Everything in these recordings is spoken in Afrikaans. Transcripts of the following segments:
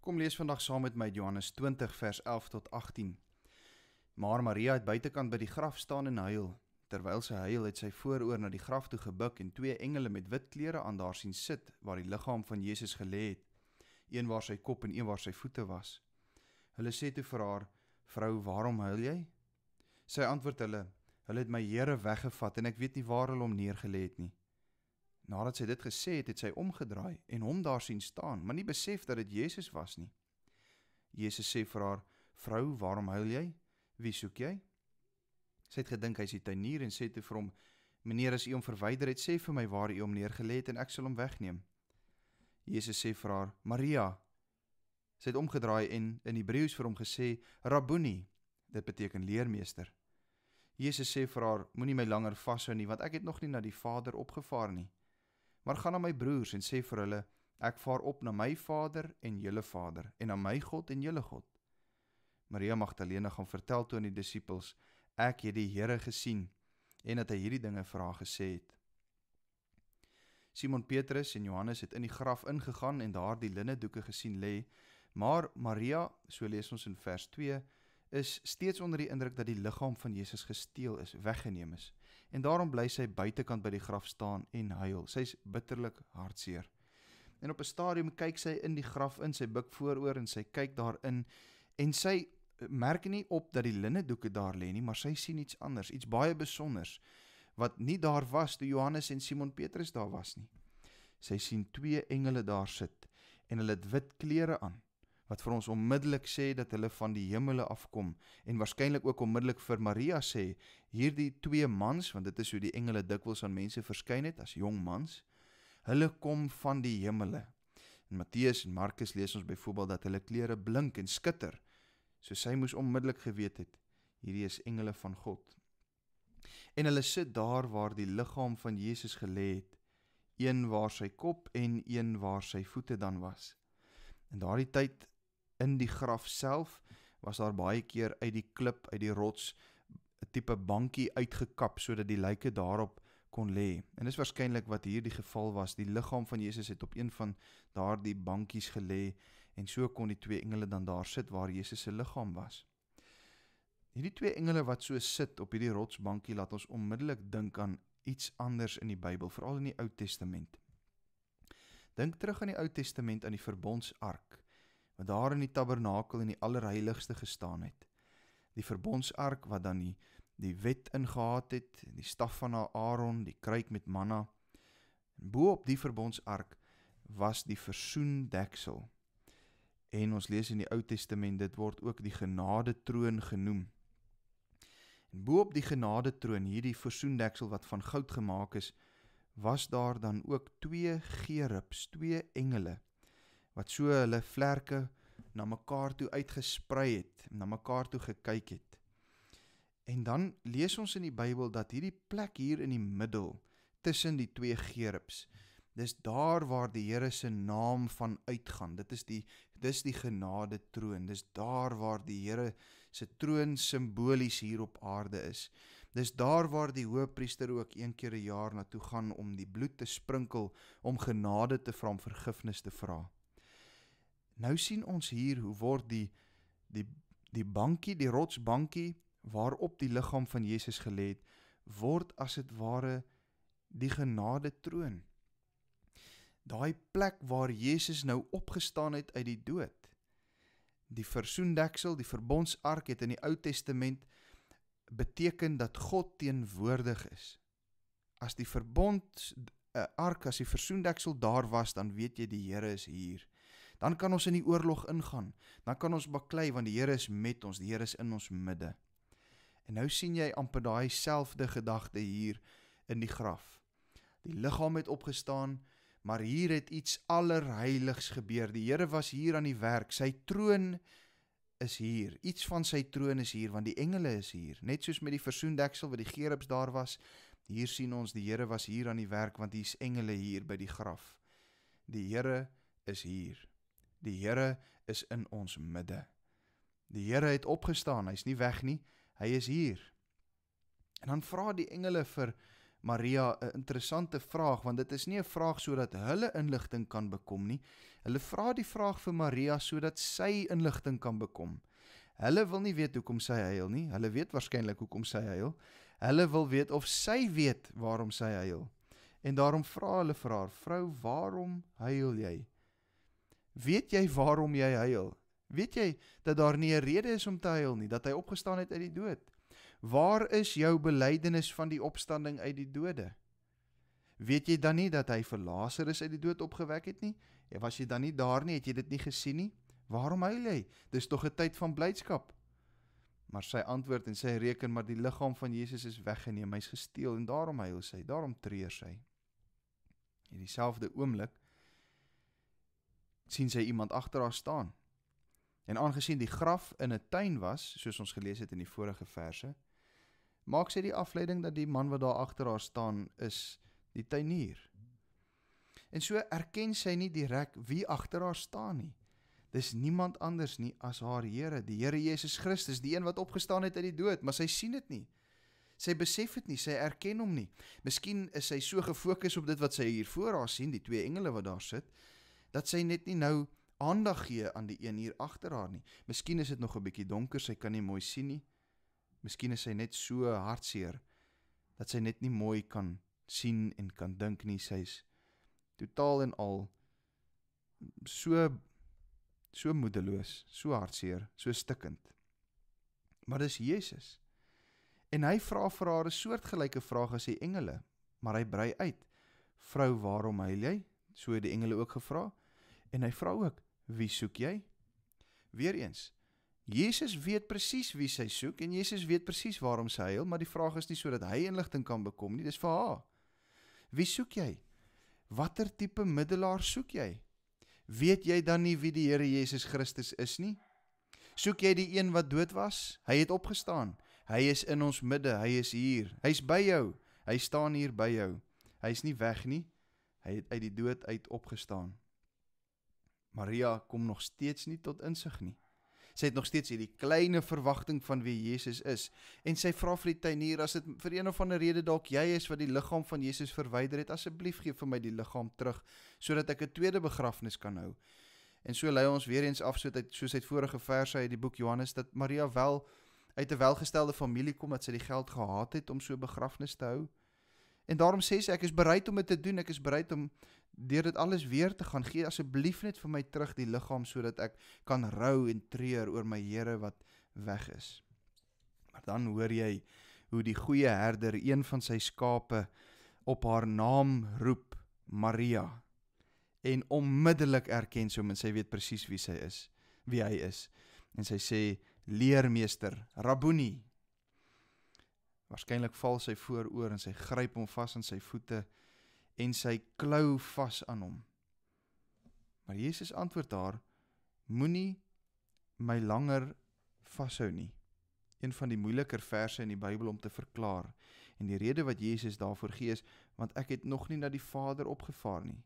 Kom lees vandag saam met my Johannes 20 vers 11 tot 18. Maar Maria het buitekant by die graf staan en huil. Terwyl sy huil, het sy vooroor na die graf toe gebuk en twee engele met wit klere aan daar sien sit waar die liggaam van Jesus gelê het, een waar sy kop en een waar sy voete was. Hulle sê toe vir haar: "Vrou, waarom huil jy?" Sy antwoord hulle: "Hulle het my Here weggevat en ek weet nie waar hulle hom neerge lê het nie." Nadat sy dit gesê het, het sy omgedraai en hom daar sien staan, maar nie besef dat dit Jesus was nie. Jesus sê vir haar: "Vrou, waarom huil jy? Wie soek jy?" Sy het gedink hy is die tuinier en sê te vir hom: "Meneer, as u hom verwyder het, sê vir my waar u hom neergelê het en ek sal hom wegneem." Jesus sê vir haar: "Maria." Sy het omgedraai en in Hebreëus vir hom gesê: "Rabboni." Dit beteken leermeester. Jesus sê vir haar: "Moenie my langer vashou nie, want ek het nog nie na die Vader opgevaar nie." maar gaan na my broers en sê vir hulle ek vaar op na my Vader en julle Vader en na my God en julle God. Maria Magdalene gaan vertel toe aan die disippels ek het die Here gesien en dat hy hierdie dinge vir haar gesê het. Simon Petrus en Johannes het in die graf ingegaan en daar die linne doeke gesien lê, maar Maria, so lees ons in vers 2, is steeds onder die indruk dat die liggaam van Jesus gesteel is, weggeneem is en daarom bly sy buitekant by die graf staan en huil. Sy's bitterlik hartseer. En op 'n stadium kyk sy in die graf in, sy buig vooroor en sy kyk daarin en sy eh, merk nie op dat die linne doeke daar lê nie, maar sy sien iets anders, iets baie spesiaals wat nie daar was toe Johannes en Simon Petrus daar was nie. Sy sien twee engele daar sit en hulle het wit klere aan wat vir ons onmiddellik sê dat hulle van die hemele afkom en waarskynlik ook onmiddellik vir Maria sê hierdie twee mans want dit is hoe die engele dikwels aan mense verskyn het as jong mans hulle kom van die hemele in Matteus en Markus lees ons byvoorbeeld dat hulle klere blink en skitter so sy moes onmiddellik geweet het hierdie is engele van God en hulle sit daar waar die liggaam van Jesus gelê het een waar sy kop en een waar sy voete dan was In daardie tyd in die graf self was daar baie keer uit die klip uit die rots 'n tipe bankie uitgekap sodat die lyke daarop kon lê. En dis waarskynlik wat hierdie geval was. Die liggaam van Jesus het op een van daardie bankies gelê en so kon die twee engele dan daar sit waar Jesus se liggaam was. Hierdie twee engele wat so sit op hierdie rotsbankie laat ons onmiddellik dink aan iets anders in die Bybel, veral in die Ou Testament. Dink terug aan die Ou Testament aan die verbondsark wat daar in die tabernakel in die allerheiligste gestaan het. Die verbondsark wat dan die die wet ingehaat het, die staf van Aaron, die kruik met manna. En bo op die verbondsark was die versoendeksel. En ons lees in die Ou Testament, dit word ook die genade troon genoem. En bo op die genade troon, hierdie versoendeksel wat van goud gemaak is, was daar dan ook twee gerubs, twee engele wat so hulle vlerke na mekaar toe uitgesprei het, na mekaar toe gekyk het. En dan lees ons in die Bybel dat hierdie plek hier in die middel tussen die twee gerubs. Dis daar waar die Here se naam van uitgaan. Dit is die dis die genade troon. Dis daar waar die Here se troon simbolies hier op aarde is. Dis daar waar die hoofpriester ook een keer 'n jaar na toe gaan om die bloed te sprinkel om genade te vra om vergifnis te vra. Nou sien ons hier hoe word die die die bankie, die rotsbankie waarop die liggaam van Jesus gelê het, word as dit ware die genade troon. Daai plek waar Jesus nou opgestaan het uit die dood. Die versoendeksel, die verbondsark het in die Ou Testament beteken dat God teenwoordig is. As die verbond eh, ark as die versoendeksel daar was, dan weet jy die Here is hier dan kan ons in die oorlog ingaan. Dan kan ons baklei want die Here is met ons, die Here is in ons midde. En nou sien jy amper daai selfde gedagte hier in die graf. Die liggaam het opgestaan, maar hier het iets allerheiligs gebeur. Die Here was hier aan die werk. Sy troon is hier. Iets van sy troon is hier want die engele is hier. Net soos met die versoendeksel wat die gerubs daar was, hier sien ons die Here was hier aan die werk want hier's engele hier by die graf. Die Here is hier. Die Here is in ons midde. Die Here het opgestaan, hy's nie weg nie, hy is hier. En dan vra die engele vir Maria 'n interessante vraag want dit is nie 'n vraag sodat hulle inligting kan bekom nie. Hulle vra die vraag vir Maria sodat sy inligting kan bekom. Hulle wil nie weet hoekom sy huil nie. Hulle weet waarskynlik hoekom sy huil. Hulle wil weet of sy weet waarom sy huil. En daarom vra hulle vir haar: "Vrou, waarom huil jy?" Weet jy waarom jy huil? Weet jy dat daar nie 'n rede is om te huil nie, dat hy opgestaan het uit die dood? Waar is jou belydenis van die opstanding uit die dode? Weet jy dan nie dat hy vir Lazarus uit die dood opgewek het nie? En was jy dan nie daar nie? Het jy dit nie gesien nie? Waarom huil jy? Dis tog 'n tyd van blydskap. Maar sy antwoord en sy reken maar die liggaam van Jesus is weggeneem, hy's gesteel en daarom huil sy, daarom treur sy. In dieselfde oomblik sien sy iemand agter haar staan. En aangesien die graf in 'n tuin was, soos ons gelees het in die vorige verse, maak sy die afleiding dat die man wat daar agter haar staan is die tuinier. En so erken sy nie direk wie agter haar staan nie. Dis niemand anders nie as haar Here, die Here Jesus Christus, die een wat opgestaan het uit die dood, maar sy sien dit nie. Sy besef dit nie, sy erken hom nie. Miskien is sy so gefokus op dit wat sy hier voor haar sien, die twee engele wat daar sit, dat sy net nie nou aandag gee aan die een hier agter haar nie. Miskien is dit nog 'n bietjie donker, sy kan nie mooi sien nie. Miskien is sy net so hartseer dat sy net nie mooi kan sien en kan dink nie. Sy's totaal en al so so moedeloos, so hartseer, so stikkend. Maar dis Jesus. En hy vra vir haar 'n soortgelyke vraag as die engele, maar hy brei uit: "Vrou, waarom huil jy?" So het die engele ook gevra en hy vra ook: "Wie soek jy?" Weereens, Jesus weet presies wie sy soek en Jesus weet presies waarom sy huil, maar die vraag is nie sodat hy inligting kan bekom nie, dis vir haar. "Wie soek jy? Watter tipe middelaar soek jy? Weet jy dan nie wie die Here Jesus Christus is nie? Soek jy die een wat dood was? Hy het opgestaan. Hy is in ons midde, hy is hier. Hy's by jou. Hy staan hier by jou. Hy's nie weg nie. Hy het uit die dood uit opgestaan. Maria kom nog steeds nie tot insig nie. Sy het nog steeds hierdie kleine verwagting van wie Jesus is en sy vra vir die tuinier as dit vir een of ander rede dalk jy is wat die liggaam van Jesus verwyder het, asseblief gee vir my die liggaam terug sodat ek 'n tweede begrafnis kan hou. En so lei ons weer eens af soos uit soos uit vorige verse uit die boek Johannes dat Maria wel uit 'n welgestelde familie kom dat sy die geld gehad het om so begrafnisse te hou. En daarom sê sy ek is bereid om dit te doen. Ek is bereid om deur dit alles weer te gaan. Gee asseblief net vir my terug die liggaam sodat ek kan rou en treur oor my Here wat weg is. Maar dan hoor jy hoe die goeie herder een van sy skape op haar naam roep, Maria. En onmiddellik erken sy hom en sy weet presies wie sy is, wie hy is. En sy sê: "Leermeester, rabboni," Waarskynlik val sy vooroor en sy gryp hom vas aan sy voete en sy klou vas aan hom. Maar Jesus antwoord haar: Moenie my langer vashou nie. Een van die moeiliker verse in die Bybel om te verklaar. En die rede wat Jesus daarvoor gee is want ek het nog nie na die Vader opgevaar nie.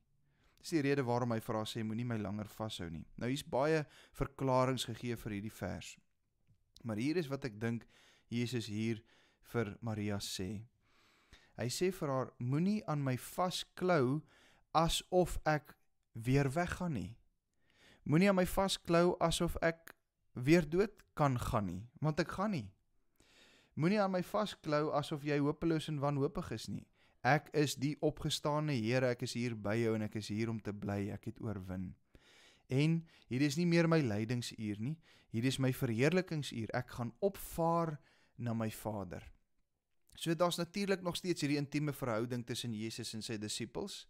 Dis die rede waarom hy vra sê moenie my langer vashou nie. Nou hier's baie verklaringe gegee vir hierdie vers. Maar hier is wat ek dink Jesus hier vir Maria sê. Hy sê vir haar: Moenie aan my vasklou asof ek weer weggaan nie. Moenie aan my vasklou asof ek weer dood kan gaan nie, want ek gaan nie. Moenie aan my vasklou asof jy hopeloos en wanhoopig is nie. Ek is die opgestaane Here, ek is hier by jou en ek is hier om te bly. Ek het oorwin. En hier is nie meer my lydingsuur nie. Hier is my verheerlikingsuur. Ek gaan opvaar na my Vader. So daar's natuurlik nog steeds hierdie intieme verhouding tussen Jesus en sy disippels.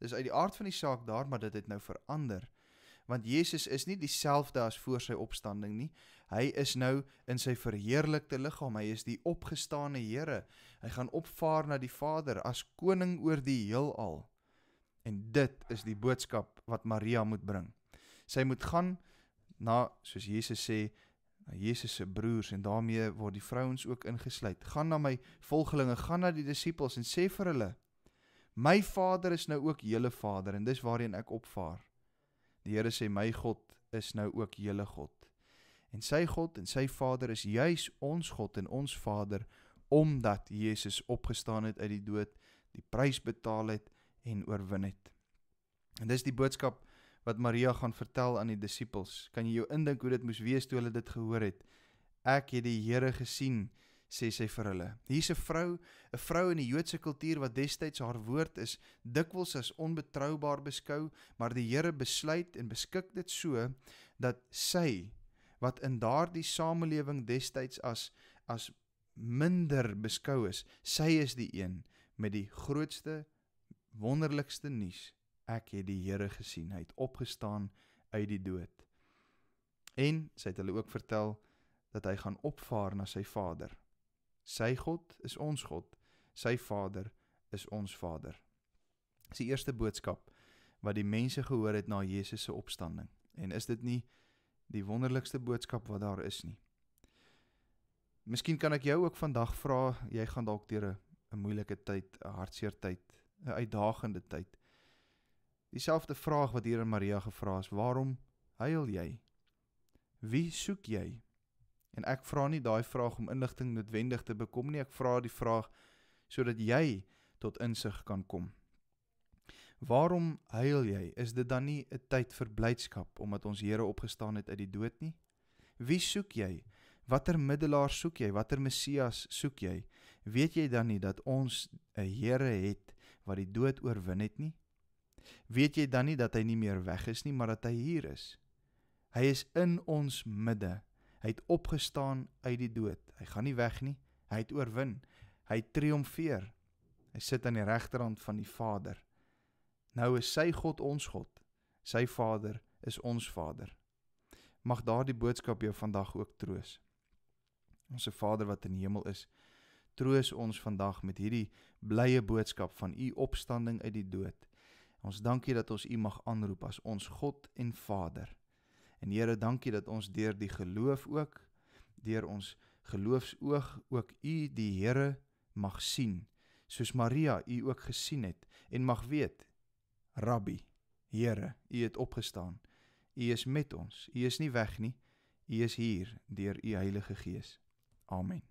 Dis uit die aard van die saak daar, maar dit het nou verander. Want Jesus is nie dieselfde as voor sy opstanding nie. Hy is nou in sy verheerlikte liggaam. Hy is die opgestane Here. Hy gaan opvaar na die Vader as koning oor die heelal. En dit is die boodskap wat Maria moet bring. Sy moet gaan na soos Jesus sê na Jesus se broers en daarmee word die vrouens ook ingesluit. Gaan na my volgelinge, gaan na die disippels en sê vir hulle: My Vader is nou ook julle Vader en dis waarheen ek opvaar. Die Here sê my God is nou ook julle God. En sy God en sy Vader is juis ons God en ons Vader omdat Jesus opgestaan het uit die dood, die prys betaal het en oorwin het. En dis die boodskap wat Maria gaan vertel aan die disippels. Kan jy jou indink hoe dit moes wees toe hulle dit gehoor het? Ek het die Here gesien, sê sy vir hulle. Hier's 'n vrou, 'n vrou in die Joodse kultuur wat destyds haar woord is dikwels as onbetroubaar beskou, maar die Here besluit en beskik dit so dat sy wat in daardie samelewing destyds as as minder beskou is, sy is die een met die grootste wonderlikste nuus ek het die Here gesien, hy het opgestaan uit die dood. En sy het hulle ook vertel dat hy gaan opvaar na sy Vader. Sy God is ons God, sy Vader is ons Vader. Dis die eerste boodskap wat die mense gehoor het na Jesus se opstanding. En is dit nie die wonderlikste boodskap wat daar is nie? Miskien kan ek jou ook vandag vra, jy gaan dalk deur 'n moeilike tyd, 'n hartseer tyd, 'n uitdagende tyd. Dieselfde vraag wat hier aan Maria gevra is: Waarom huil jy? Wie soek jy? En ek vra nie daai vraag om inligting noodwendig te bekom nie, ek vra die vraag sodat jy tot insig kan kom. Waarom huil jy? Is dit dan nie 'n tyd vir blydskap omdat ons Here opgestaan het uit die dood nie? Wie soek jy? Watter middelaar soek jy? Watter Messias soek jy? Weet jy dan nie dat ons 'n Here het wat die dood oorwin het nie? weet jy dan nie dat hy nie meer weg is nie, maar dat hy hier is. Hy is in ons midde. Hy het opgestaan uit die dood. Hy gaan nie weg nie. Hy het oorwin. Hy triomfeer. Hy sit aan die regterhand van die Vader. Nou is sy God ons God. Sy Vader is ons Vader. Mag daardie boodskap jou vandag ook troos. Ons se Vader wat in die hemel is, troos ons vandag met hierdie blye boodskap van u opstanding uit die dood Ons dankie dat ons U mag aanroep as ons God en Vader. En Here, dankie dat ons deur die geloof ook deur ons geloofsoog ook U die Here mag sien, soos Maria U ook gesien het en mag weet, Rabbi, Here, U het opgestaan. U is met ons. U is nie weg nie. U is hier deur U Heilige Gees. Amen.